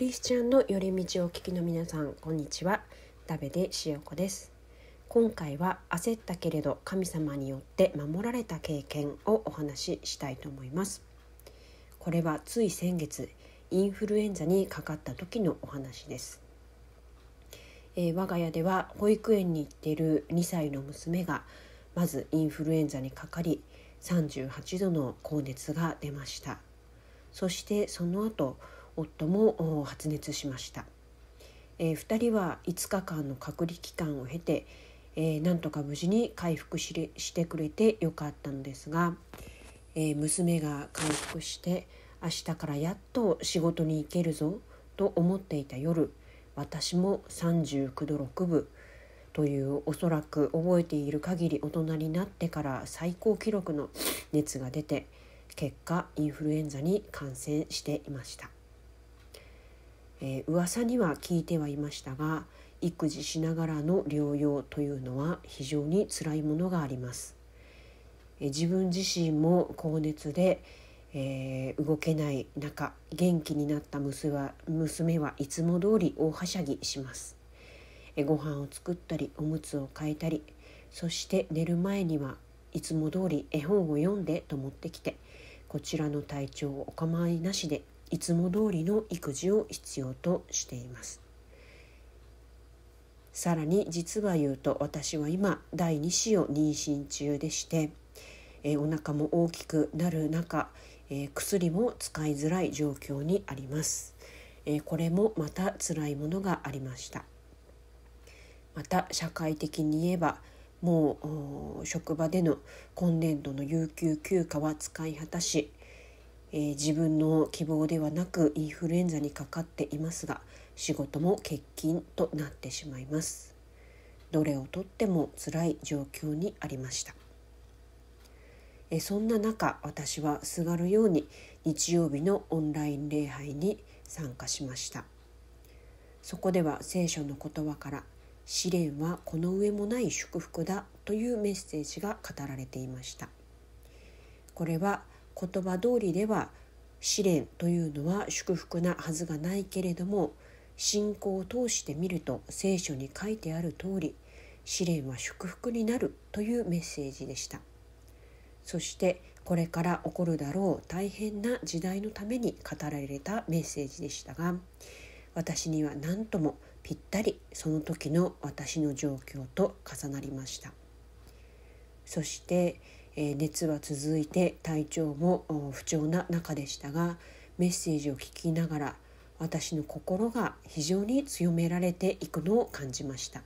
リスチャンの寄り道をお聞きの皆さんこんにちはダベで塩子です今回は焦ったけれど神様によって守られた経験をお話ししたいと思いますこれはつい先月インフルエンザにかかった時のお話です、えー、我が家では保育園に行っている2歳の娘がまずインフルエンザにかかり38度の高熱が出ましたそしてその後夫も発熱しました、えー、2人は5日間の隔離期間を経て、えー、なんとか無事に回復ししてくれてよかったのですが、えー、娘が回復して明日からやっと仕事に行けるぞと思っていた夜私も39度6分というおそらく覚えている限り大人になってから最高記録の熱が出て結果インフルエンザに感染していました。えー、噂には聞いてはいましたが育児しながらの療養というのは非常に辛いものがあります。えー、自分自身も高熱で、えー、動けない中元気になった娘は娘はいつも通り大はしゃぎします。えー、ご飯を作ったりおむつを替えたりそして寝る前にはいつも通り絵本を読んでと思ってきてこちらの体調をお構いなしでいつも通りの育児を必要としていますさらに実は言うと私は今第2子を妊娠中でして、えお腹も大きくなる中、え薬も使いづらい状況にあります、えこれもまた辛いものがありましたまた社会的に言えばもう職場での今年度の有給休暇は使い果たしえー、自分の希望ではなくインフルエンザにかかっていますが仕事も欠勤となってしまいますどれをとっても辛い状況にありましたえそんな中私はすがるように日曜日のオンライン礼拝に参加しましたそこでは聖書の言葉から「試練はこの上もない祝福だ」というメッセージが語られていましたこれは言葉通りでは試練というのは祝福なはずがないけれども信仰を通してみると聖書に書いてある通り試練は祝福になるというメッセージでしたそしてこれから起こるだろう大変な時代のために語られたメッセージでしたが私には何ともぴったりその時の私の状況と重なりましたそして熱は続いて体調も不調な中でしたがメッセージを聞きながら私の心が非常に強められていくのを感じました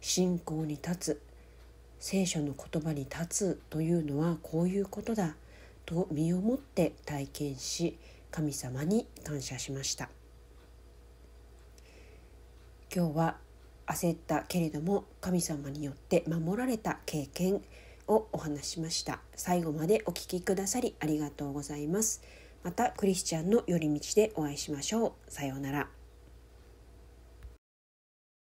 信仰に立つ聖書の言葉に立つというのはこういうことだと身をもって体験し神様に感謝しました今日は焦ったけれども神様によって守られた経験をお話しました最後までお聴きくださりありがとうございますまたクリスチャンの寄り道でお会いしましょうさようなら